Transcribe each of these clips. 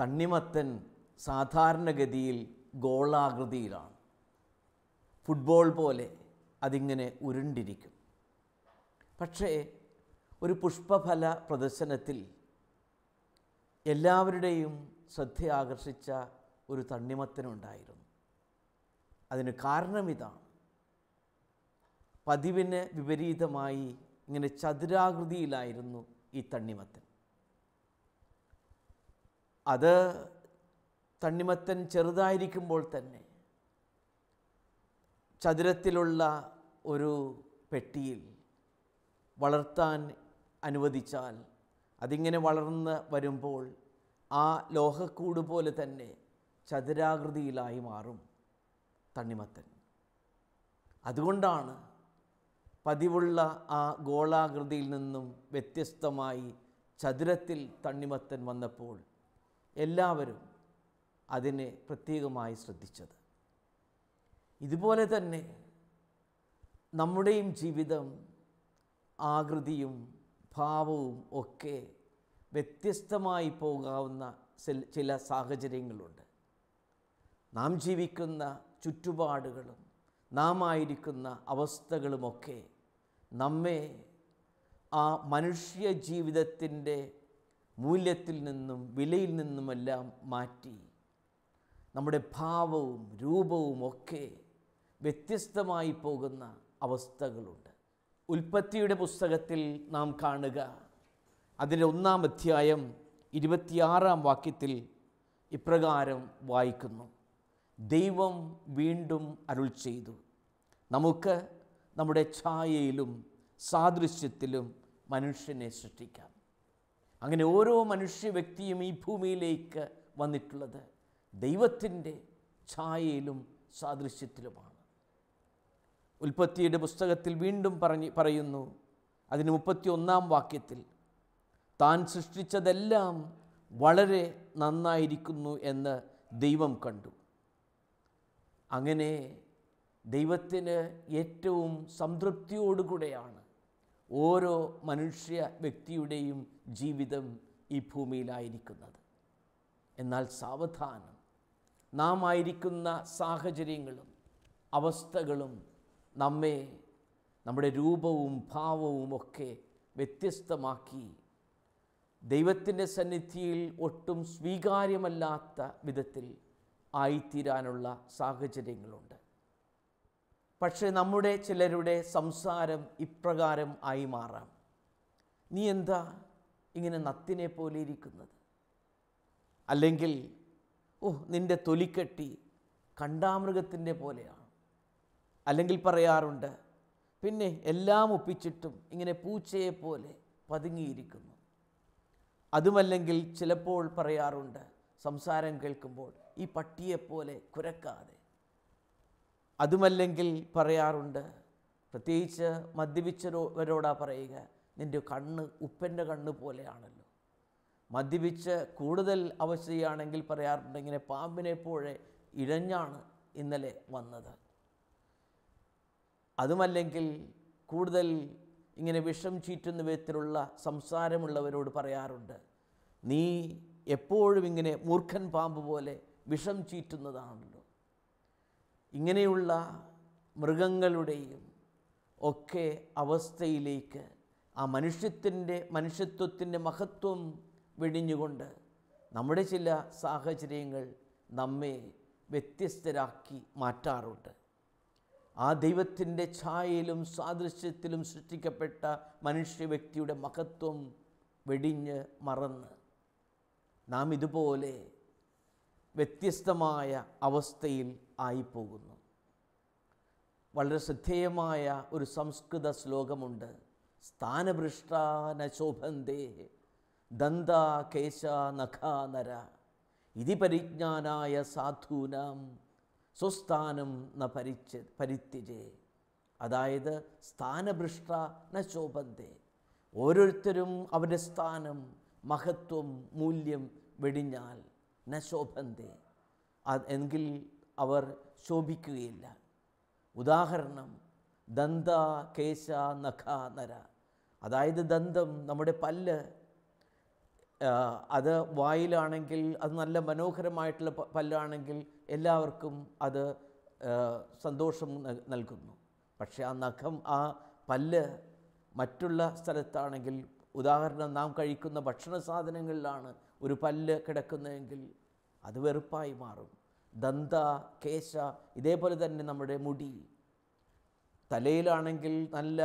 തണ്ണിമത്തൻ സാധാരണഗതിയിൽ ഗോളാകൃതിയിലാണ് ഫുട്ബോൾ പോലെ അതിങ്ങനെ ഉരുണ്ടിരിക്കും പക്ഷേ ഒരു പുഷ്പഫല പ്രദർശനത്തിൽ എല്ലാവരുടെയും ശ്രദ്ധയാകർഷിച്ച ഒരു തണ്ണിമത്തനുണ്ടായിരുന്നു അതിന് കാരണം ഇതാണ് പതിവിന് വിപരീതമായി ഇങ്ങനെ ചതുരാകൃതിയിലായിരുന്നു ഈ തണ്ണിമത്തൻ അത് തണ്ണിമത്തൻ ചെറുതായിരിക്കുമ്പോൾ തന്നെ ചതുരത്തിലുള്ള ഒരു പെട്ടിയിൽ വളർത്താൻ അനുവദിച്ചാൽ അതിങ്ങനെ വളർന്ന് വരുമ്പോൾ ആ ലോഹക്കൂട് പോലെ തന്നെ ചതുരാകൃതിയിലായി മാറും തണ്ണിമത്തൻ അതുകൊണ്ടാണ് പതിവുള്ള ആ ഗോളാകൃതിയിൽ നിന്നും വ്യത്യസ്തമായി ചതുരത്തിൽ തണ്ണിമത്തൻ വന്നപ്പോൾ എല്ലാവരും അതിനെ പ്രത്യേകമായി ശ്രദ്ധിച്ചത് ഇതുപോലെ തന്നെ നമ്മുടെയും ജീവിതം ആകൃതിയും ഭാവവും ഒക്കെ വ്യത്യസ്തമായി പോകാവുന്ന ചില സാഹചര്യങ്ങളുണ്ട് നാം ജീവിക്കുന്ന ചുറ്റുപാടുകളും നാം ആയിരിക്കുന്ന അവസ്ഥകളുമൊക്കെ നമ്മെ ആ മനുഷ്യ ജീവിതത്തിൻ്റെ മൂല്യത്തിൽ നിന്നും വിലയിൽ നിന്നുമെല്ലാം മാറ്റി നമ്മുടെ ഭാവവും രൂപവും ഒക്കെ വ്യത്യസ്തമായി പോകുന്ന അവസ്ഥകളുണ്ട് ഉൽപ്പത്തിയുടെ പുസ്തകത്തിൽ നാം കാണുക അതിൻ്റെ ഒന്നാം അധ്യായം ഇരുപത്തിയാറാം വാക്യത്തിൽ ഇപ്രകാരം വായിക്കുന്നു ദൈവം വീണ്ടും അരുൾ ചെയ്തു നമുക്ക് നമ്മുടെ ഛായയിലും സാദൃശ്യത്തിലും മനുഷ്യനെ സൃഷ്ടിക്കാം അങ്ങനെ ഓരോ മനുഷ്യ വ്യക്തിയും ഈ ഭൂമിയിലേക്ക് വന്നിട്ടുള്ളത് ദൈവത്തിൻ്റെ ഛായയിലും സാദൃശ്യത്തിലുമാണ് ഉൽപ്പത്തിയുടെ പുസ്തകത്തിൽ വീണ്ടും പറഞ്ഞ് പറയുന്നു അതിന് മുപ്പത്തി ഒന്നാം വാക്യത്തിൽ താൻ സൃഷ്ടിച്ചതെല്ലാം വളരെ നന്നായിരിക്കുന്നു എന്ന് ദൈവം കണ്ടു അങ്ങനെ ദൈവത്തിന് ഏറ്റവും സംതൃപ്തിയോടുകൂടെയാണ് ഓരോ മനുഷ്യ വ്യക്തിയുടെയും ജീവിതം ഈ ഭൂമിയിലായിരിക്കുന്നത് എന്നാൽ സാവധാനം നാം ആയിരിക്കുന്ന സാഹചര്യങ്ങളും അവസ്ഥകളും നമ്മെ നമ്മുടെ രൂപവും ഭാവവും ഒക്കെ വ്യത്യസ്തമാക്കി ദൈവത്തിൻ്റെ സന്നിധിയിൽ ഒട്ടും സ്വീകാര്യമല്ലാത്ത വിധത്തിൽ ആയിത്തീരാനുള്ള സാഹചര്യങ്ങളുണ്ട് പക്ഷേ നമ്മുടെ ചിലരുടെ സംസാരം ഇപ്രകാരം ആയി മാറാം നീ എന്താ ഇങ്ങനെ നത്തിനെ പോലെ ഇരിക്കുന്നത് അല്ലെങ്കിൽ ഓ നിൻ്റെ തൊലിക്കെട്ടി കണ്ടാമൃഗത്തിൻ്റെ പോലെയാണ് അല്ലെങ്കിൽ പറയാറുണ്ട് പിന്നെ എല്ലാം ഒപ്പിച്ചിട്ടും ഇങ്ങനെ പൂച്ചയെപ്പോലെ പതുങ്ങിയിരിക്കുന്നു അതുമല്ലെങ്കിൽ ചിലപ്പോൾ പറയാറുണ്ട് സംസാരം കേൾക്കുമ്പോൾ ഈ പട്ടിയെപ്പോലെ കുരക്കാതെ അതുമല്ലെങ്കിൽ പറയാറുണ്ട് പ്രത്യേകിച്ച് മദ്യപിച്ചവരോടാ പറയുക നിൻ്റെ കണ്ണ് ഉപ്പൻ്റെ കണ്ണ് പോലെയാണല്ലോ മദ്യപിച്ച് കൂടുതൽ അവസ്ഥയാണെങ്കിൽ പറയാറുണ്ട് ഇങ്ങനെ പാമ്പിനെ ഇഴഞ്ഞാണ് ഇന്നലെ വന്നത് അതുമല്ലെങ്കിൽ കൂടുതൽ ഇങ്ങനെ വിഷം ചീറ്റുന്ന വിധത്തിലുള്ള സംസാരമുള്ളവരോട് പറയാറുണ്ട് നീ എപ്പോഴും ഇങ്ങനെ മൂർഖൻ പാമ്പ് പോലെ വിഷം ചീറ്റുന്നതാണല്ലോ ഇങ്ങനെയുള്ള മൃഗങ്ങളുടെയും ഒക്കെ അവസ്ഥയിലേക്ക് ആ മനുഷ്യത്തിൻ്റെ മനുഷ്യത്വത്തിൻ്റെ മഹത്വം വെടിഞ്ഞുകൊണ്ട് നമ്മുടെ ചില സാഹചര്യങ്ങൾ നമ്മെ വ്യത്യസ്തരാക്കി മാറ്റാറുണ്ട് ആ ദൈവത്തിൻ്റെ ഛായയിലും സാദൃശ്യത്തിലും സൃഷ്ടിക്കപ്പെട്ട മനുഷ്യ വ്യക്തിയുടെ മഹത്വം വെടിഞ്ഞ് മറന്ന് നാം ഇതുപോലെ വ്യത്യസ്തമായ അവസ്ഥയിൽ ആയിപ്പോകുന്നു വളരെ ശ്രദ്ധേയമായ ഒരു സംസ്കൃത ശ്ലോകമുണ്ട് സ്ഥാനഭൃഷ്ടാന ശോഭന്തേ ദന്ത കേശ നഖ നര ഇതി പരിജ്ഞാനായ സാധൂനാം സ്വസ്ഥാനം ന പരിച്ച് പരിത്യജേ അതായത് സ്ഥാനഭൃഷ്ട ന ശോഭന്തെ ഓരോരുത്തരും അവരുടെ സ്ഥാനം മഹത്വം മൂല്യം വെടിഞ്ഞാൽ ന ശോഭന്തെ എങ്കിൽ അവർ ശോഭിക്കുകയില്ല ഉദാഹരണം ദന്ത കേശ നഖ നര അതായത് ദന്തം നമ്മുടെ പല്ല് അത് വായിലാണെങ്കിൽ അത് നല്ല മനോഹരമായിട്ടുള്ള പല്ലാണെങ്കിൽ എല്ലാവർക്കും അത് സന്തോഷം നൽകുന്നു പക്ഷേ ആ നഖം ആ പല്ല് മറ്റുള്ള സ്ഥലത്താണെങ്കിൽ ഉദാഹരണം നാം കഴിക്കുന്ന ഭക്ഷണ സാധനങ്ങളിലാണ് ഒരു പല്ല് കിടക്കുന്നതെങ്കിൽ അത് വെറുപ്പായി മാറും ദന്ത കേശ ഇതേപോലെ തന്നെ നമ്മുടെ മുടി തലയിലാണെങ്കിൽ നല്ല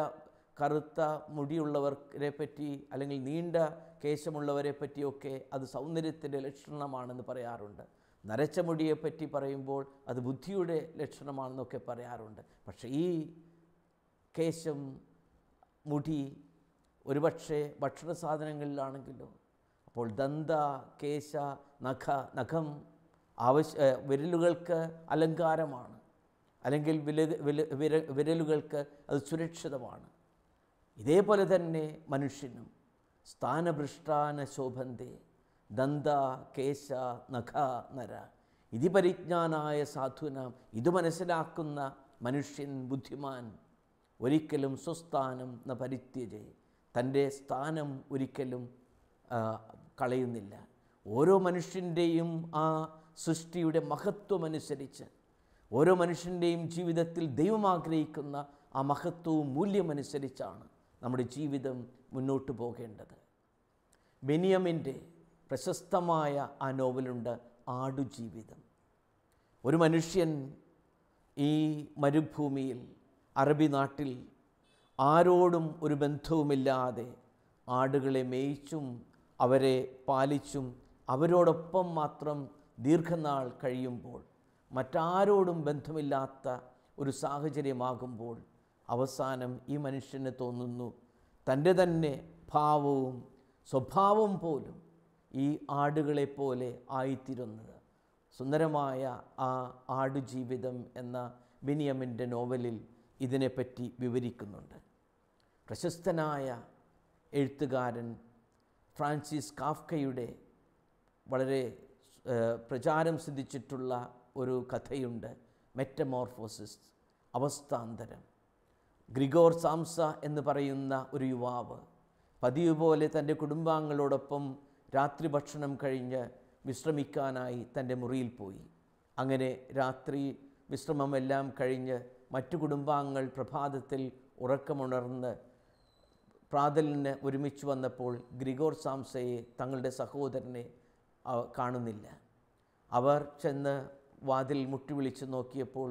കറുത്ത മുടിയുള്ളവരെ പറ്റി അല്ലെങ്കിൽ നീണ്ട കേശമുള്ളവരെ പറ്റിയൊക്കെ അത് സൗന്ദര്യത്തിൻ്റെ ലക്ഷണമാണെന്ന് പറയാറുണ്ട് നരച്ച മുടിയെപ്പറ്റി പറയുമ്പോൾ അത് ബുദ്ധിയുടെ ലക്ഷണമാണെന്നൊക്കെ പറയാറുണ്ട് പക്ഷേ ഈ കേശം മുടി ഒരുപക്ഷെ ഭക്ഷണ സാധനങ്ങളിലാണെങ്കിലോ അപ്പോൾ ദന്ത കേശ നഖ നഖം ആവശ്യ വിരലുകൾക്ക് അലങ്കാരമാണ് അല്ലെങ്കിൽ വില വിരലുകൾക്ക് അത് സുരക്ഷിതമാണ് ഇതേപോലെ തന്നെ മനുഷ്യനും സ്ഥാനഭൃഷ്ടാന ശോഭന്തേ ദന്ത കേശ നഖ നര ഇതി പരിജ്ഞാനായ സാധുനാം ഇത് മനസ്സിലാക്കുന്ന മനുഷ്യൻ ബുദ്ധിമാൻ ഒരിക്കലും സ്വസ്ഥാനം ന പരിത്യജ് തൻ്റെ സ്ഥാനം ഒരിക്കലും കളയുന്നില്ല ഓരോ മനുഷ്യൻ്റെയും ആ സൃഷ്ടിയുടെ മഹത്വമനുസരിച്ച് ഓരോ മനുഷ്യൻ്റെയും ജീവിതത്തിൽ ദൈവം ആഗ്രഹിക്കുന്ന ആ മഹത്വവും മൂല്യമനുസരിച്ചാണ് നമ്മുടെ ജീവിതം മുന്നോട്ട് പോകേണ്ടത് ബെനിയമിൻ്റെ പ്രശസ്തമായ ആ നോവലുണ്ട് ആടുജീവിതം ഒരു മനുഷ്യൻ ഈ മരുഭൂമിയിൽ അറബി നാട്ടിൽ ആരോടും ഒരു ബന്ധവുമില്ലാതെ ആടുകളെ മേയിച്ചും അവരെ പാലിച്ചും അവരോടൊപ്പം മാത്രം ദീർഘനാൾ കഴിയുമ്പോൾ മറ്റാരോടും ബന്ധമില്ലാത്ത ഒരു സാഹചര്യമാകുമ്പോൾ അവസാനം ഈ മനുഷ്യന് തോന്നുന്നു തൻ്റെ തന്നെ ഭാവവും സ്വഭാവം പോലും ഈ ആടുകളെപ്പോലെ ആയിത്തീരുന്നത് സുന്ദരമായ ആ ആടുജീവിതം എന്ന ബിനിയമിൻ്റെ നോവലിൽ ഇതിനെപ്പറ്റി വിവരിക്കുന്നുണ്ട് പ്രശസ്തനായ എഴുത്തുകാരൻ ഫ്രാൻസിസ് കാഫ്കയുടെ വളരെ പ്രചാരം സിദ്ധിച്ചിട്ടുള്ള ഒരു കഥയുണ്ട് മെറ്റമോർഫോസിസ് അവസ്ഥാന്തരം ഗ്രിഗോർ സാംസ എന്ന് പറയുന്ന ഒരു യുവാവ് പതിവ് പോലെ തൻ്റെ കുടുംബാംഗങ്ങളോടൊപ്പം രാത്രി ഭക്ഷണം കഴിഞ്ഞ് വിശ്രമിക്കാനായി തൻ്റെ മുറിയിൽ പോയി അങ്ങനെ രാത്രി വിശ്രമമെല്ലാം കഴിഞ്ഞ് മറ്റു കുടുംബാംഗങ്ങൾ പ്രഭാതത്തിൽ ഉറക്കമുണർന്ന് പ്രാതലിന് ഒരുമിച്ച് വന്നപ്പോൾ ഗ്രിഗോർ സാംസയെ തങ്ങളുടെ സഹോദരനെ കാണുന്നില്ല അവർ ചെന്ന് വാതിൽ മുട്ടിവിളിച്ച് നോക്കിയപ്പോൾ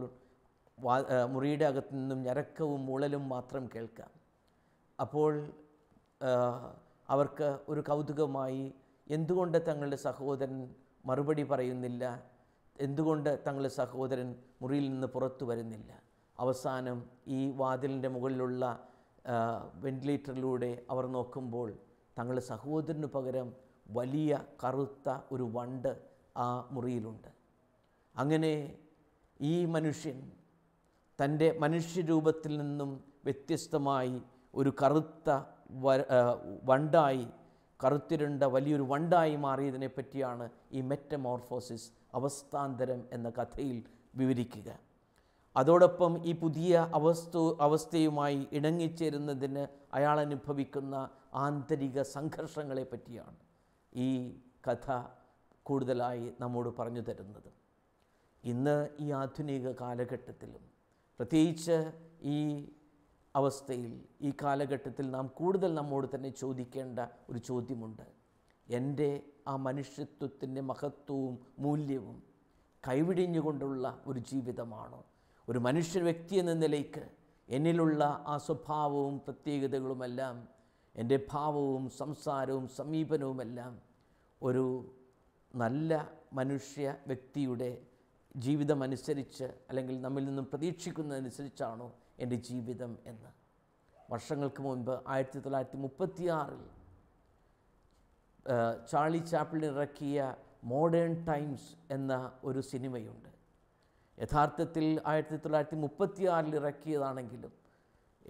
വാ മുറിയുടെ അകത്തു നിന്നും ഞരക്കവും മുളലും മാത്രം കേൾക്കാം അപ്പോൾ അവർക്ക് ഒരു കൗതുകമായി എന്തുകൊണ്ട് തങ്ങളുടെ സഹോദരൻ മറുപടി പറയുന്നില്ല എന്തുകൊണ്ട് തങ്ങളുടെ സഹോദരൻ മുറിയിൽ നിന്ന് പുറത്തു വരുന്നില്ല അവസാനം ഈ വാതിലിൻ്റെ മുകളിലുള്ള വെൻറ്റിലേറ്ററിലൂടെ അവർ നോക്കുമ്പോൾ തങ്ങളുടെ സഹോദരന് പകരം വലിയ കറുത്ത ഒരു വണ്ട് ആ മുറിയിലുണ്ട് അങ്ങനെ ഈ മനുഷ്യൻ തൻ്റെ മനുഷ്യരൂപത്തിൽ നിന്നും വ്യത്യസ്തമായി ഒരു കറുത്ത വണ്ടായി കറുത്തിരുണ്ട വലിയൊരു വണ്ടായി മാറിയതിനെ പറ്റിയാണ് ഈ മെറ്റമോർഫോസിസ് അവസ്ഥാന്തരം എന്ന കഥയിൽ വിവരിക്കുക അതോടൊപ്പം ഈ പുതിയ അവസ്ഥ അവസ്ഥയുമായി ഇണങ്ങിച്ചേരുന്നതിന് അയാൾ അനുഭവിക്കുന്ന ആന്തരിക സംഘർഷങ്ങളെ പറ്റിയാണ് ഈ കഥ കൂടുതലായി നമ്മോട് പറഞ്ഞു തരുന്നത് ഇന്ന് ഈ ആധുനിക കാലഘട്ടത്തിലും പ്രത്യേകിച്ച് ഈ അവസ്ഥയിൽ ഈ കാലഘട്ടത്തിൽ നാം കൂടുതൽ നമ്മോട് തന്നെ ചോദിക്കേണ്ട ഒരു ചോദ്യമുണ്ട് എൻ്റെ ആ മനുഷ്യത്വത്തിൻ്റെ മഹത്വവും മൂല്യവും കൈവിടിഞ്ഞുകൊണ്ടുള്ള ഒരു ജീവിതമാണോ ഒരു മനുഷ്യ വ്യക്തി എന്ന നിലയ്ക്ക് എന്നിലുള്ള ആ സ്വഭാവവും പ്രത്യേകതകളുമെല്ലാം എൻ്റെ ഭാവവും സംസാരവും സമീപനവുമെല്ലാം ഒരു നല്ല മനുഷ്യ വ്യക്തിയുടെ ജീവിതമനുസരിച്ച് അല്ലെങ്കിൽ നമ്മിൽ നിന്നും പ്രതീക്ഷിക്കുന്നതനുസരിച്ചാണോ എൻ്റെ ജീവിതം എന്ന് വർഷങ്ങൾക്ക് മുൻപ് ആയിരത്തി തൊള്ളായിരത്തി ആറിൽ ചാർലി ചാപ്പിളിൽ ഇറക്കിയ മോഡേൺ ടൈംസ് എന്ന ഒരു സിനിമയുണ്ട് യഥാർത്ഥത്തിൽ ആയിരത്തി തൊള്ളായിരത്തി ആറിൽ ഇറക്കിയതാണെങ്കിലും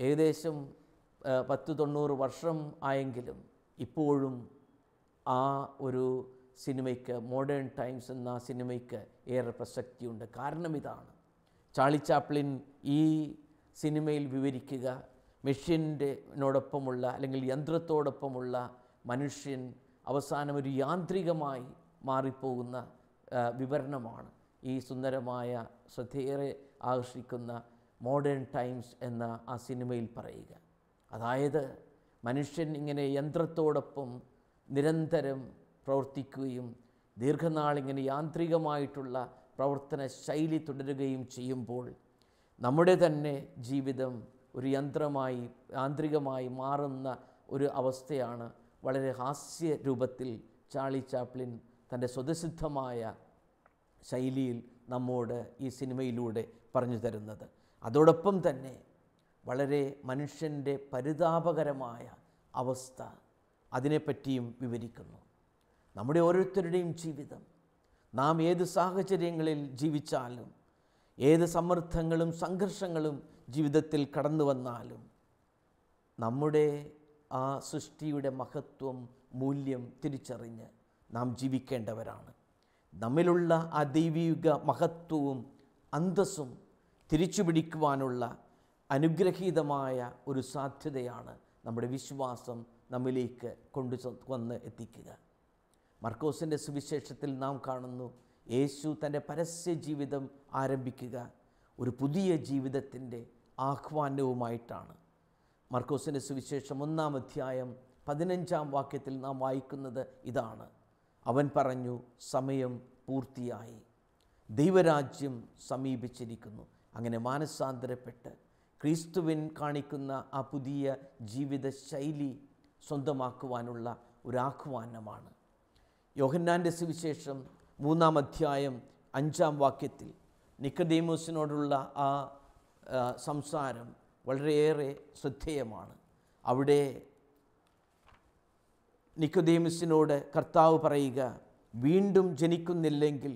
ഏകദേശം പത്ത് തൊണ്ണൂറ് വർഷം ആയെങ്കിലും ഇപ്പോഴും ആ ഒരു സിനിമയ്ക്ക് മോഡേൺ ടൈംസ് എന്ന സിനിമയ്ക്ക് ഏറെ പ്രസക്തിയുണ്ട് കാരണം ഇതാണ് ചാളി ചാപ്ലിൻ ഈ സിനിമയിൽ വിവരിക്കുക മെഷീനിൻ്റെനോടൊപ്പമുള്ള അല്ലെങ്കിൽ യന്ത്രത്തോടൊപ്പമുള്ള മനുഷ്യൻ അവസാനം ഒരു യാന്ത്രികമായി മാറിപ്പോകുന്ന വിവരണമാണ് ഈ സുന്ദരമായ ശ്രദ്ധയേറെ ആകർഷിക്കുന്ന മോഡേൺ ടൈംസ് എന്ന ആ സിനിമയിൽ പറയുക അതായത് മനുഷ്യൻ ഇങ്ങനെ യന്ത്രത്തോടൊപ്പം നിരന്തരം പ്രവർത്തിക്കുകയും ദീർഘനാൾ ഇങ്ങനെ യാന്ത്രികമായിട്ടുള്ള പ്രവർത്തന ശൈലി തുടരുകയും ചെയ്യുമ്പോൾ നമ്മുടെ തന്നെ ജീവിതം ഒരു യന്ത്രമായി യാന്ത്രികമായി മാറുന്ന ഒരു അവസ്ഥയാണ് വളരെ ഹാസ്യ രൂപത്തിൽ ചാളി ചാപ്ലിൻ തൻ്റെ സ്വതസിദ്ധമായ ശൈലിയിൽ നമ്മോട് ഈ സിനിമയിലൂടെ പറഞ്ഞു തരുന്നത് അതോടൊപ്പം തന്നെ വളരെ മനുഷ്യൻ്റെ പരിതാപകരമായ അവസ്ഥ അതിനെപ്പറ്റിയും വിവരിക്കുന്നു നമ്മുടെ ഓരോരുത്തരുടെയും ജീവിതം നാം ഏത് സാഹചര്യങ്ങളിൽ ജീവിച്ചാലും ഏത് സമ്മർദ്ദങ്ങളും സംഘർഷങ്ങളും ജീവിതത്തിൽ കടന്നു വന്നാലും നമ്മുടെ ആ സൃഷ്ടിയുടെ മഹത്വം മൂല്യം തിരിച്ചറിഞ്ഞ് നാം ജീവിക്കേണ്ടവരാണ് നമ്മിലുള്ള ആ ദൈവിക മഹത്വവും അന്തസ്സും തിരിച്ചു പിടിക്കുവാനുള്ള അനുഗ്രഹീതമായ ഒരു സാധ്യതയാണ് നമ്മുടെ വിശ്വാസം നമ്മിലേക്ക് കൊണ്ടു വന്ന് എത്തിക്കുക മർക്കോസിൻ്റെ സുവിശേഷത്തിൽ നാം കാണുന്നു യേശു തൻ്റെ പരസ്യ ജീവിതം ആരംഭിക്കുക ഒരു പുതിയ ജീവിതത്തിൻ്റെ ആഹ്വാനവുമായിട്ടാണ് മർക്കോസിൻ്റെ സുവിശേഷം ഒന്നാം അധ്യായം പതിനഞ്ചാം വാക്യത്തിൽ നാം വായിക്കുന്നത് ഇതാണ് അവൻ പറഞ്ഞു സമയം പൂർത്തിയായി ദൈവരാജ്യം സമീപിച്ചിരിക്കുന്നു അങ്ങനെ മാനസാന്തരപ്പെട്ട് ക്രിസ്തുവിൻ കാണിക്കുന്ന ആ പുതിയ ജീവിത ശൈലി സ്വന്തമാക്കുവാനുള്ള ഒരു ആഹ്വാനമാണ് യോഹന്നാൻ്റെ സുവിശേഷം മൂന്നാം അധ്യായം അഞ്ചാം വാക്യത്തിൽ നിക്കദീമോസിനോടുള്ള ആ സംസാരം വളരെയേറെ ശ്രദ്ധേയമാണ് അവിടെ നിക്കുദീമസിനോട് കർത്താവ് പറയുക വീണ്ടും ജനിക്കുന്നില്ലെങ്കിൽ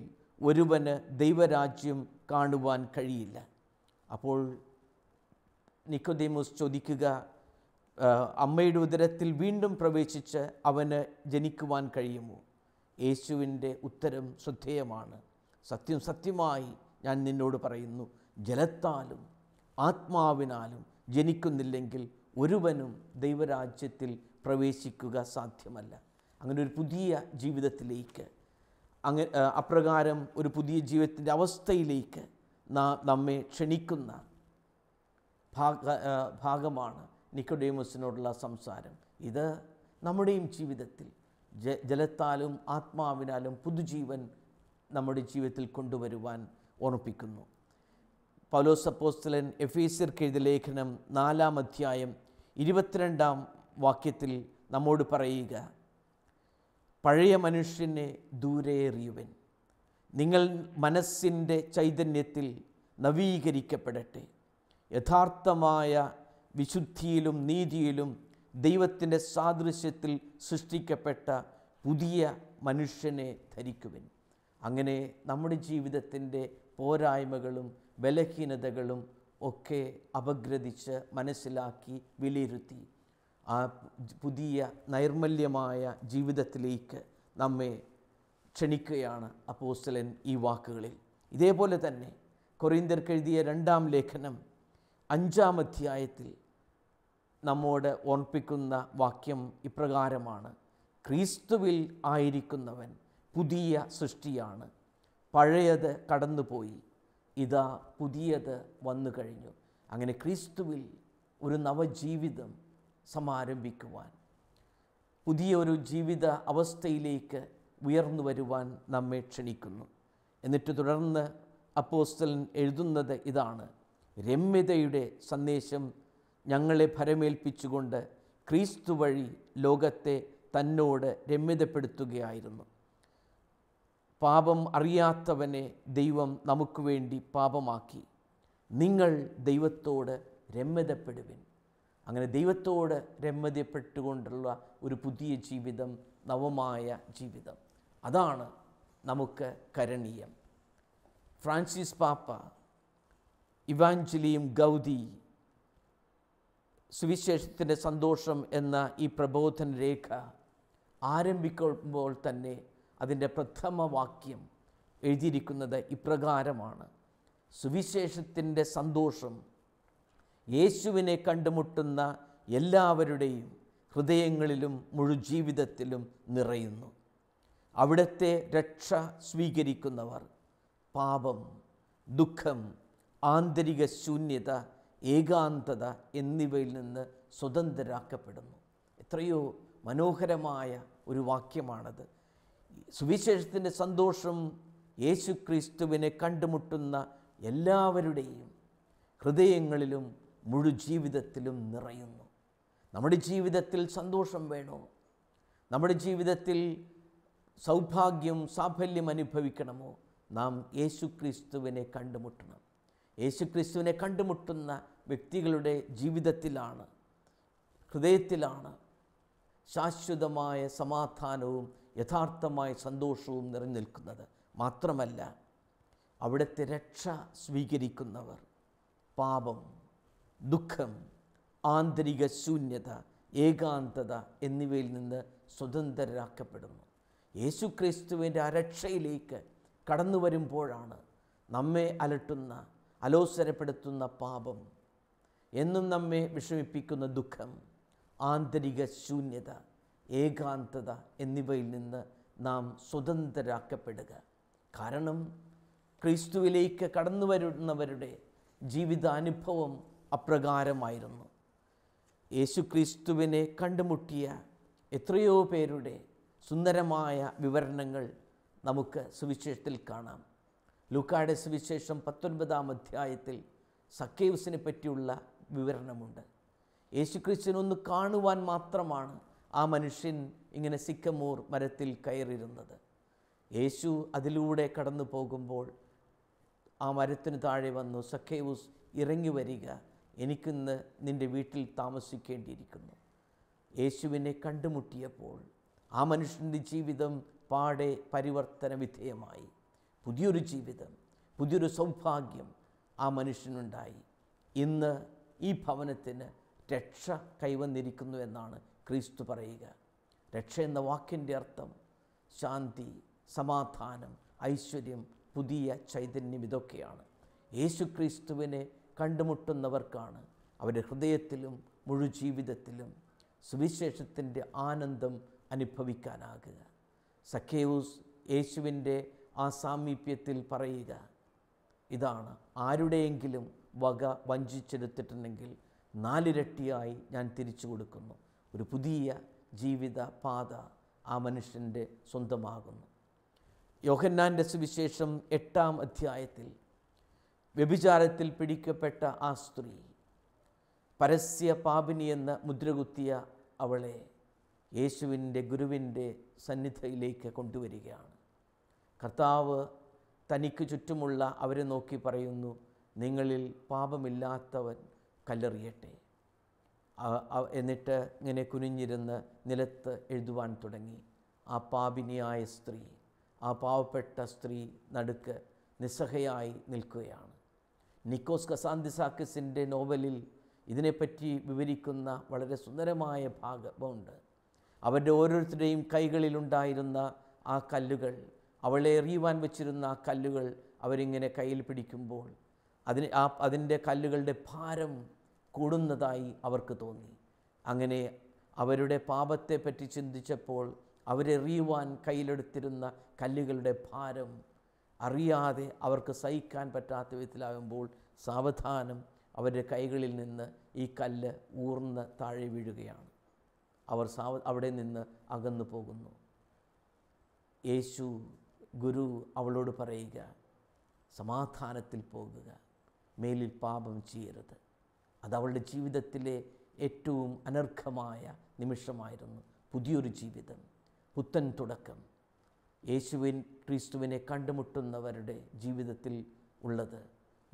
ഒരുവന് ദൈവരാജ്യം കാണുവാൻ കഴിയില്ല അപ്പോൾ നിക്കോദീമോസ് ചോദിക്കുക അമ്മയുടെ ഉദരത്തിൽ വീണ്ടും പ്രവേശിച്ച് അവന് ജനിക്കുവാൻ കഴിയുമോ യേശുവിൻ്റെ ഉത്തരം ശ്രദ്ധേയമാണ് സത്യം സത്യമായി ഞാൻ നിന്നോട് പറയുന്നു ജലത്താലും ആത്മാവിനാലും ജനിക്കുന്നില്ലെങ്കിൽ ഒരുവനും ദൈവരാജ്യത്തിൽ പ്രവേശിക്കുക സാധ്യമല്ല അങ്ങനെ ഒരു പുതിയ ജീവിതത്തിലേക്ക് അങ്ങനെ അപ്രകാരം ഒരു പുതിയ ജീവിതത്തിൻ്റെ അവസ്ഥയിലേക്ക് നമ്മെ ക്ഷണിക്കുന്ന ഭാഗ ഭാഗമാണ് നിക്കോഡേമസിനോടുള്ള സംസാരം ഇത് നമ്മുടെയും ജീവിതത്തിൽ ജ ജലത്താലും ആത്മാവിനാലും പുതുജീവൻ നമ്മുടെ ജീവിതത്തിൽ കൊണ്ടുവരുവാൻ ഓർമ്മിപ്പിക്കുന്നു പൗലോസ് അപ്പോസ്തലൻ എഫീസിർക്ക് എഴുതിയ ലേഖനം നാലാം അധ്യായം ഇരുപത്തിരണ്ടാം വാക്യത്തിൽ നമ്മോട് പറയുക പഴയ മനുഷ്യനെ ദൂരെ എറിയുവൻ നിങ്ങൾ മനസ്സിൻ്റെ ചൈതന്യത്തിൽ നവീകരിക്കപ്പെടട്ടെ യഥാർത്ഥമായ വിശുദ്ധിയിലും നീതിയിലും ദൈവത്തിൻ്റെ സാദൃശ്യത്തിൽ സൃഷ്ടിക്കപ്പെട്ട പുതിയ മനുഷ്യനെ ധരിക്കുവൻ അങ്ങനെ നമ്മുടെ ജീവിതത്തിൻ്റെ പോരായ്മകളും ബലഹീനതകളും ഒക്കെ അപഗ്രഥിച്ച് മനസ്സിലാക്കി വിലയിരുത്തി ആ പുതിയ നൈർമല്യമായ ജീവിതത്തിലേക്ക് നമ്മെ ക്ഷണിക്കുകയാണ് അപ്പോസ്റ്റലൻ ഈ വാക്കുകളിൽ ഇതേപോലെ തന്നെ കൊറീന്തർക്കെഴുതിയ രണ്ടാം ലേഖനം അഞ്ചാം അധ്യായത്തിൽ നമ്മോട് ഓർപ്പിക്കുന്ന വാക്യം ഇപ്രകാരമാണ് ക്രിസ്തുവിൽ ആയിരിക്കുന്നവൻ പുതിയ സൃഷ്ടിയാണ് പഴയത് കടന്നുപോയി ഇതാ പുതിയത് വന്നു കഴിഞ്ഞു അങ്ങനെ ക്രിസ്തുവിൽ ഒരു നവജീവിതം സമാരംഭിക്കുവാൻ പുതിയ ഒരു ജീവിത അവസ്ഥയിലേക്ക് ഉയർന്നു വരുവാൻ നമ്മെ ക്ഷണിക്കുന്നു എന്നിട്ട് തുടർന്ന് അപ്പോസ്റ്റലൻ എഴുതുന്നത് ഇതാണ് രമ്യതയുടെ സന്ദേശം ഞങ്ങളെ ഭരമേൽപ്പിച്ചുകൊണ്ട് ക്രീസ്തു വഴി ലോകത്തെ തന്നോട് രമ്യതപ്പെടുത്തുകയായിരുന്നു പാപം അറിയാത്തവനെ ദൈവം നമുക്ക് വേണ്ടി പാപമാക്കി നിങ്ങൾ ദൈവത്തോട് രമ്യതപ്പെടുവിൻ അങ്ങനെ ദൈവത്തോട് രമ്യതപ്പെട്ടുകൊണ്ടുള്ള ഒരു പുതിയ ജീവിതം നവമായ ജീവിതം അതാണ് നമുക്ക് കരണീയം ഫ്രാൻസിസ് പാപ്പ ഇവാഞ്ചലിയും ഗൗതി സുവിശേഷത്തിൻ്റെ സന്തോഷം എന്ന ഈ പ്രബോധന രേഖ ആരംഭിക്കുമ്പോൾ തന്നെ അതിൻ്റെ പ്രഥമ വാക്യം എഴുതിയിരിക്കുന്നത് ഇപ്രകാരമാണ് സുവിശേഷത്തിൻ്റെ സന്തോഷം യേശുവിനെ കണ്ടുമുട്ടുന്ന എല്ലാവരുടെയും ഹൃദയങ്ങളിലും മുഴുജീവിതത്തിലും നിറയുന്നു അവിടുത്തെ രക്ഷ സ്വീകരിക്കുന്നവർ പാപം ദുഃഖം ആന്തരിക ശൂന്യത ഏകാന്തത എന്നിവയിൽ നിന്ന് സ്വതന്ത്രരാക്കപ്പെടുന്നു എത്രയോ മനോഹരമായ ഒരു വാക്യമാണത് സുവിശേഷത്തിൻ്റെ സന്തോഷം യേശു ക്രിസ്തുവിനെ കണ്ടുമുട്ടുന്ന എല്ലാവരുടെയും ഹൃദയങ്ങളിലും മുഴു ജീവിതത്തിലും നിറയുന്നു നമ്മുടെ ജീവിതത്തിൽ സന്തോഷം വേണോ നമ്മുടെ ജീവിതത്തിൽ സൗഭാഗ്യം സാഫല്യം അനുഭവിക്കണമോ നാം യേശു ക്രിസ്തുവിനെ കണ്ടുമുട്ടണം യേശു ക്രിസ്തുവിനെ കണ്ടുമുട്ടുന്ന വ്യക്തികളുടെ ജീവിതത്തിലാണ് ഹൃദയത്തിലാണ് ശാശ്വതമായ സമാധാനവും യഥാർത്ഥമായ സന്തോഷവും നിറഞ്ഞു മാത്രമല്ല അവിടുത്തെ രക്ഷ സ്വീകരിക്കുന്നവർ പാപം ദുഃഖം ആന്തരിക ശൂന്യത ഏകാന്തത എന്നിവയിൽ നിന്ന് സ്വതന്ത്രരാക്കപ്പെടുന്നു യേശു ക്രിസ്തുവിൻ്റെ അരക്ഷയിലേക്ക് കടന്നു വരുമ്പോഴാണ് നമ്മെ അലട്ടുന്ന അലോസരപ്പെടുത്തുന്ന പാപം എന്നും നമ്മെ വിഷമിപ്പിക്കുന്ന ദുഃഖം ആന്തരിക ശൂന്യത ഏകാന്തത എന്നിവയിൽ നിന്ന് നാം സ്വതന്ത്രരാക്കപ്പെടുക കാരണം ക്രിസ്തുവിലേക്ക് കടന്നു വരുന്നവരുടെ ജീവിതാനുഭവം അപ്രകാരമായിരുന്നു യേശു ക്രിസ്തുവിനെ കണ്ടുമുട്ടിയ എത്രയോ പേരുടെ സുന്ദരമായ വിവരണങ്ങൾ നമുക്ക് സുവിശേഷത്തിൽ കാണാം ലൂക്കായുടെ സുവിശേഷം പത്തൊൻപതാം അധ്യായത്തിൽ സക്കേവ്സിനെ പറ്റിയുള്ള വിവരണമുണ്ട് യേശുക്രിസ്തുവിനൊന്ന് കാണുവാൻ മാത്രമാണ് ആ മനുഷ്യൻ ഇങ്ങനെ സിക്കമൂർ മരത്തിൽ കയറിയിരുന്നത് യേശു അതിലൂടെ കടന്നു പോകുമ്പോൾ ആ മരത്തിന് താഴെ വന്നു സഖേവൂസ് ഇറങ്ങി വരിക എനിക്കിന്ന് നിൻ്റെ വീട്ടിൽ താമസിക്കേണ്ടിയിരിക്കുന്നു യേശുവിനെ കണ്ടുമുട്ടിയപ്പോൾ ആ മനുഷ്യൻ്റെ ജീവിതം പാടെ പരിവർത്തന വിധേയമായി പുതിയൊരു ജീവിതം പുതിയൊരു സൗഭാഗ്യം ആ മനുഷ്യനുണ്ടായി ഇന്ന് ഈ ഭവനത്തിന് രക്ഷ കൈവന്നിരിക്കുന്നു എന്നാണ് ക്രിസ്തു പറയുക രക്ഷ എന്ന വാക്കിൻ്റെ അർത്ഥം ശാന്തി സമാധാനം ഐശ്വര്യം പുതിയ ചൈതന്യം ഇതൊക്കെയാണ് യേശു ക്രിസ്തുവിനെ കണ്ടുമുട്ടുന്നവർക്കാണ് അവരുടെ ഹൃദയത്തിലും മുഴുജീവിതത്തിലും സുവിശേഷത്തിൻ്റെ ആനന്ദം അനുഭവിക്കാനാകുക സഖേവൂസ് യേശുവിൻ്റെ ആ സാമീപ്യത്തിൽ പറയുക ഇതാണ് ആരുടെയെങ്കിലും വക വഞ്ചിച്ചെടുത്തിട്ടുണ്ടെങ്കിൽ നാലിരട്ടിയായി ഞാൻ തിരിച്ചു കൊടുക്കുന്നു ഒരു പുതിയ ജീവിത പാത ആ മനുഷ്യൻ്റെ സ്വന്തമാകുന്നു യോഹന്നാൻ്റെ സുവിശേഷം എട്ടാം അധ്യായത്തിൽ വ്യഭിചാരത്തിൽ പിടിക്കപ്പെട്ട ആ സ്ത്രീ പരസ്യ പാപിനി എന്ന മുദ്രകുത്തിയ അവളെ യേശുവിൻ്റെ ഗുരുവിൻ്റെ സന്നിധിയിലേക്ക് കൊണ്ടുവരികയാണ് കർത്താവ് തനിക്ക് ചുറ്റുമുള്ള അവരെ നോക്കി പറയുന്നു നിങ്ങളിൽ പാപമില്ലാത്തവൻ കല്ലെറിയട്ടെ എന്നിട്ട് ഇങ്ങനെ കുനിഞ്ഞിരുന്ന് നിലത്ത് എഴുതുവാൻ തുടങ്ങി ആ പാപിനിയായ സ്ത്രീ ആ പാവപ്പെട്ട സ്ത്രീ നടുക്ക് നിസ്സഹയായി നിൽക്കുകയാണ് നിക്കോസ് കസാന്തിസാക്കിസിൻ്റെ നോവലിൽ ഇതിനെപ്പറ്റി വിവരിക്കുന്ന വളരെ സുന്ദരമായ ഭാഗമുണ്ട് അവരുടെ ഓരോരുത്തരുടെയും കൈകളിലുണ്ടായിരുന്ന ആ കല്ലുകൾ അവളെ എറിയുവാൻ വെച്ചിരുന്ന ആ കല്ലുകൾ അവരിങ്ങനെ കയ്യിൽ പിടിക്കുമ്പോൾ അതിന് ആ അതിൻ്റെ കല്ലുകളുടെ ഭാരം കൂടുന്നതായി അവർക്ക് തോന്നി അങ്ങനെ അവരുടെ പാപത്തെപ്പറ്റി ചിന്തിച്ചപ്പോൾ അവരെറിയുവാൻ കയ്യിലെടുത്തിരുന്ന കല്ലുകളുടെ ഭാരം അറിയാതെ അവർക്ക് സഹിക്കാൻ പറ്റാത്ത വിധത്തിലാകുമ്പോൾ സാവധാനം അവരുടെ കൈകളിൽ നിന്ന് ഈ കല്ല് ഊർന്ന് താഴെ വീഴുകയാണ് അവർ സാവ അവിടെ നിന്ന് അകന്നു പോകുന്നു യേശു ഗുരു അവളോട് പറയുക സമാധാനത്തിൽ പോകുക മേലിൽ പാപം ചെയ്യരുത് അത് അവളുടെ ജീവിതത്തിലെ ഏറ്റവും അനർഘമായ നിമിഷമായിരുന്നു പുതിയൊരു ജീവിതം പുത്തൻ തുടക്കം യേശുവിൻ ക്രിസ്തുവിനെ കണ്ടുമുട്ടുന്നവരുടെ ജീവിതത്തിൽ ഉള്ളത്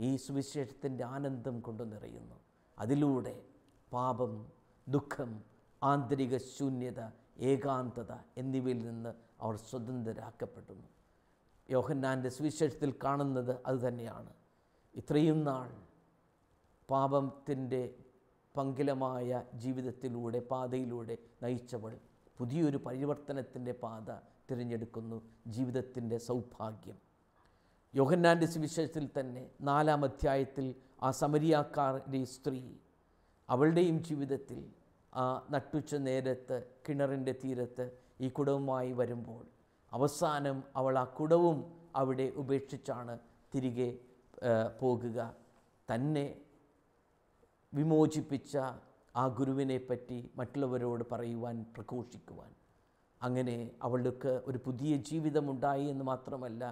ഈ സുവിശേഷത്തിൻ്റെ ആനന്ദം കൊണ്ടു നിറയുന്നു അതിലൂടെ പാപം ദുഃഖം ആന്തരിക ശൂന്യത ഏകാന്തത എന്നിവയിൽ നിന്ന് അവർ സ്വതന്ത്രരാക്കപ്പെടുന്നു യോഹന്നാൻ്റെ സുവിശേഷത്തിൽ കാണുന്നത് അതുതന്നെയാണ് ഇത്രയും നാൾ പാപത്തിൻ്റെ പങ്കിലമായ ജീവിതത്തിലൂടെ പാതയിലൂടെ നയിച്ചവൾ പുതിയൊരു പരിവർത്തനത്തിൻ്റെ പാത തിരഞ്ഞെടുക്കുന്നു ജീവിതത്തിൻ്റെ സൗഭാഗ്യം യോഹന്നാൻ്റെ സുവിശേഷത്തിൽ തന്നെ നാലാം അധ്യായത്തിൽ ആ സമരിയാക്കാരുടെ സ്ത്രീ അവളുടെയും ജീവിതത്തിൽ ആ നട്ടുച്ച നേരത്ത് കിണറിൻ്റെ തീരത്ത് ഈ കുടവുമായി വരുമ്പോൾ അവസാനം അവൾ ആ കുടവും അവിടെ ഉപേക്ഷിച്ചാണ് തിരികെ പോകുക തന്നെ വിമോചിപ്പിച്ച ആ ഗുരുവിനെ പറ്റി മറ്റുള്ളവരോട് പറയുവാൻ പ്രഘോഷിക്കുവാൻ അങ്ങനെ അവൾക്ക് ഒരു പുതിയ ജീവിതമുണ്ടായി എന്ന് മാത്രമല്ല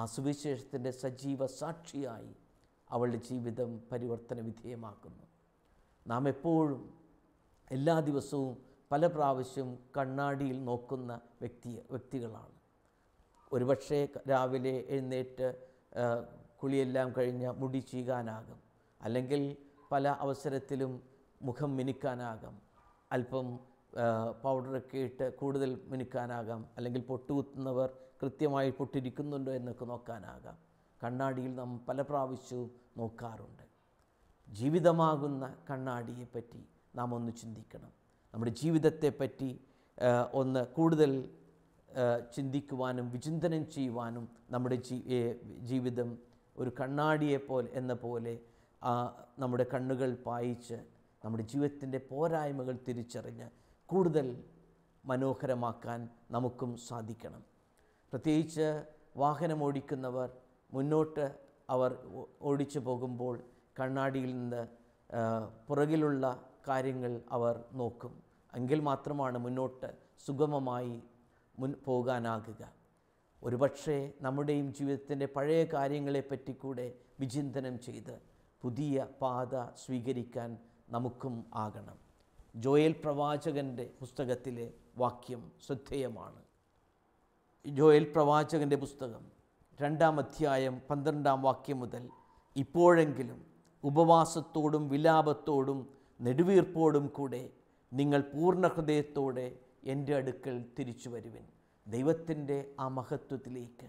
ആ സുവിശേഷത്തിൻ്റെ സജീവ സാക്ഷിയായി അവളുടെ ജീവിതം പരിവർത്തന വിധേയമാക്കുന്നു നാം എപ്പോഴും എല്ലാ ദിവസവും പല പ്രാവശ്യം കണ്ണാടിയിൽ നോക്കുന്ന വ്യക്തി വ്യക്തികളാണ് ഒരുപക്ഷെ രാവിലെ എഴുന്നേറ്റ് കുളിയെല്ലാം കഴിഞ്ഞ് മുടി ചീകാനാകും അല്ലെങ്കിൽ പല അവസരത്തിലും മുഖം മിനുക്കാനാകാം അല്പം പൗഡറൊക്കെ ഇട്ട് കൂടുതൽ മിനുക്കാനാകാം അല്ലെങ്കിൽ പൊട്ടുകുത്തുന്നവർ കൃത്യമായി പൊട്ടിരിക്കുന്നുണ്ടോ എന്നൊക്കെ നോക്കാനാകാം കണ്ണാടിയിൽ നാം പല പ്രാവശ്യവും നോക്കാറുണ്ട് ജീവിതമാകുന്ന കണ്ണാടിയെപ്പറ്റി നാം ഒന്ന് ചിന്തിക്കണം നമ്മുടെ ജീവിതത്തെപ്പറ്റി ഒന്ന് കൂടുതൽ ചിന്തിക്കുവാനും വിചിന്തനം ചെയ്യുവാനും നമ്മുടെ ജീവിതം ഒരു കണ്ണാടിയെപ്പോലെ എന്ന പോലെ ആ നമ്മുടെ കണ്ണുകൾ പായിച്ച് നമ്മുടെ ജീവിതത്തിൻ്റെ പോരായ്മകൾ തിരിച്ചറിഞ്ഞ് കൂടുതൽ മനോഹരമാക്കാൻ നമുക്കും സാധിക്കണം പ്രത്യേകിച്ച് വാഹനം ഓടിക്കുന്നവർ മുന്നോട്ട് അവർ ഓടിച്ചു പോകുമ്പോൾ കണ്ണാടിയിൽ നിന്ന് പുറകിലുള്ള കാര്യങ്ങൾ അവർ നോക്കും എങ്കിൽ മാത്രമാണ് മുന്നോട്ട് സുഗമമായി മുൻ പോകാനാകുക ഒരുപക്ഷെ നമ്മുടെയും ജീവിതത്തിൻ്റെ പഴയ കാര്യങ്ങളെപ്പറ്റി കൂടെ വിചിന്തനം ചെയ്ത് പുതിയ പാത സ്വീകരിക്കാൻ നമുക്കും ആകണം ജോയൽ പ്രവാചകൻ്റെ പുസ്തകത്തിലെ വാക്യം ശ്രദ്ധേയമാണ് ജോയൽ പ്രവാചകൻ്റെ പുസ്തകം രണ്ടാം അധ്യായം പന്ത്രണ്ടാം വാക്യം മുതൽ ഇപ്പോഴെങ്കിലും ഉപവാസത്തോടും വിലാപത്തോടും നെടുവീർപ്പോടും കൂടെ നിങ്ങൾ പൂർണ്ണ ഹൃദയത്തോടെ എൻ്റെ അടുക്കൽ തിരിച്ചു വരുവിൻ ദൈവത്തിൻ്റെ ആ മഹത്വത്തിലേക്ക്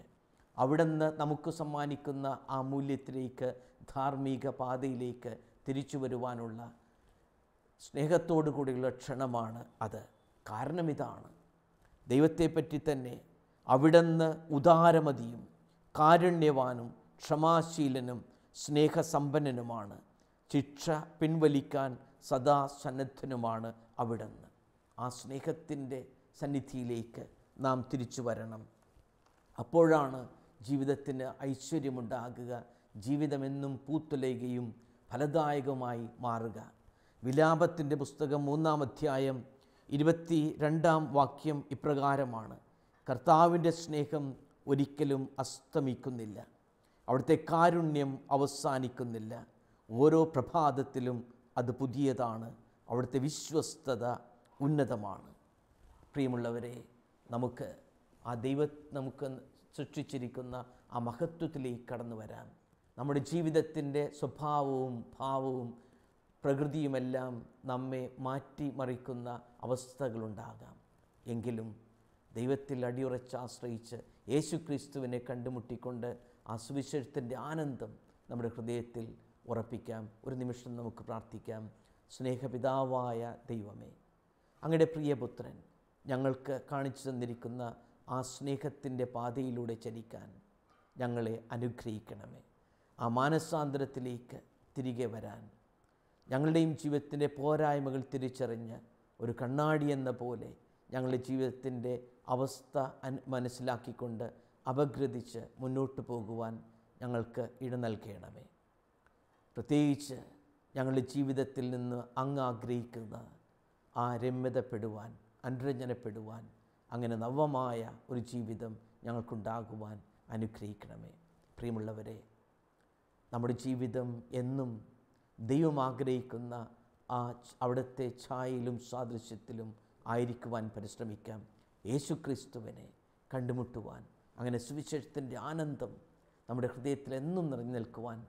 നിന്ന് നമുക്ക് സമ്മാനിക്കുന്ന ആ മൂല്യത്തിലേക്ക് ധാർമ്മിക പാതയിലേക്ക് തിരിച്ചു വരുവാനുള്ള സ്നേഹത്തോടു കൂടിയുള്ള ക്ഷണമാണ് അത് കാരണം ഇതാണ് ദൈവത്തെപ്പറ്റി തന്നെ അവിടുന്ന് ഉദാരമതിയും കാരുണ്യവാനും ക്ഷമാശീലനും സ്നേഹസമ്പന്നനുമാണ് ശിക്ഷ പിൻവലിക്കാൻ സദാ സന്നദ്ധനുമാണ് അവിടുന്ന് ആ സ്നേഹത്തിൻ്റെ സന്നിധിയിലേക്ക് നാം തിരിച്ചു വരണം അപ്പോഴാണ് ജീവിതത്തിന് ഐശ്വര്യമുണ്ടാകുക ജീവിതമെന്നും പൂത്തുലയുകയും ഫലദായകമായി മാറുക വിലാപത്തിൻ്റെ പുസ്തകം മൂന്നാം അധ്യായം ഇരുപത്തി രണ്ടാം വാക്യം ഇപ്രകാരമാണ് കർത്താവിൻ്റെ സ്നേഹം ഒരിക്കലും അസ്തമിക്കുന്നില്ല അവിടുത്തെ കാരുണ്യം അവസാനിക്കുന്നില്ല ഓരോ പ്രഭാതത്തിലും അത് പുതിയതാണ് അവിടുത്തെ വിശ്വസ്തത ഉന്നതമാണ് പ്രിയമുള്ളവരെ നമുക്ക് ആ ദൈവ നമുക്ക് സൃഷ്ടിച്ചിരിക്കുന്ന ആ മഹത്വത്തിലേക്ക് കടന്നു വരാം നമ്മുടെ ജീവിതത്തിൻ്റെ സ്വഭാവവും ഭാവവും പ്രകൃതിയുമെല്ലാം നമ്മെ മാറ്റിമറിക്കുന്ന അവസ്ഥകളുണ്ടാകാം എങ്കിലും ദൈവത്തിൽ അടിയുറച്ച് ആശ്രയിച്ച് യേശു ക്രിസ്തുവിനെ കണ്ടുമുട്ടിക്കൊണ്ട് ആ സുവിശേഷത്തിൻ്റെ ആനന്ദം നമ്മുടെ ഹൃദയത്തിൽ ഉറപ്പിക്കാം ഒരു നിമിഷം നമുക്ക് പ്രാർത്ഥിക്കാം സ്നേഹപിതാവായ ദൈവമേ അങ്ങയുടെ പ്രിയപുത്രൻ ഞങ്ങൾക്ക് കാണിച്ചു തന്നിരിക്കുന്ന ആ സ്നേഹത്തിൻ്റെ പാതയിലൂടെ ചലിക്കാൻ ഞങ്ങളെ അനുഗ്രഹിക്കണമേ ആ മാനസാന്തരത്തിലേക്ക് തിരികെ വരാൻ ഞങ്ങളുടെയും ജീവിതത്തിൻ്റെ പോരായ്മകൾ തിരിച്ചറിഞ്ഞ് ഒരു കണ്ണാടി എന്ന പോലെ ഞങ്ങളുടെ ജീവിതത്തിൻ്റെ അവസ്ഥ മനസ്സിലാക്കിക്കൊണ്ട് അപഗ്രഥിച്ച് മുന്നോട്ട് പോകുവാൻ ഞങ്ങൾക്ക് ഇട നൽകണമേ പ്രത്യേകിച്ച് ഞങ്ങളുടെ ജീവിതത്തിൽ നിന്ന് അങ്ങ് ആഗ്രഹിക്കുന്ന ആ രമ്യതപ്പെടുവാൻ അനുരഞ്ജനപ്പെടുവാൻ അങ്ങനെ നവമായ ഒരു ജീവിതം ഞങ്ങൾക്കുണ്ടാകുവാൻ അനുഗ്രഹിക്കണമേ പ്രിയമുള്ളവരെ നമ്മുടെ ജീവിതം എന്നും ദൈവം ആഗ്രഹിക്കുന്ന ആ അവിടുത്തെ ഛായയിലും സാദൃശ്യത്തിലും ആയിരിക്കുവാൻ പരിശ്രമിക്കാം യേശു ക്രിസ്തുവിനെ കണ്ടുമുട്ടുവാൻ അങ്ങനെ സുവിശേഷത്തിൻ്റെ ആനന്ദം നമ്മുടെ ഹൃദയത്തിൽ എന്നും നിറഞ്ഞു നിൽക്കുവാൻ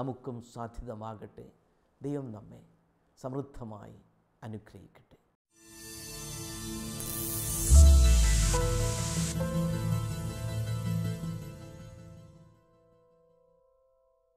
നമുക്കും സാധ്യതമാകട്ടെ ദൈവം നമ്മെ സമൃദ്ധമായി അനുഗ്രഹിക്കട്ടെ you.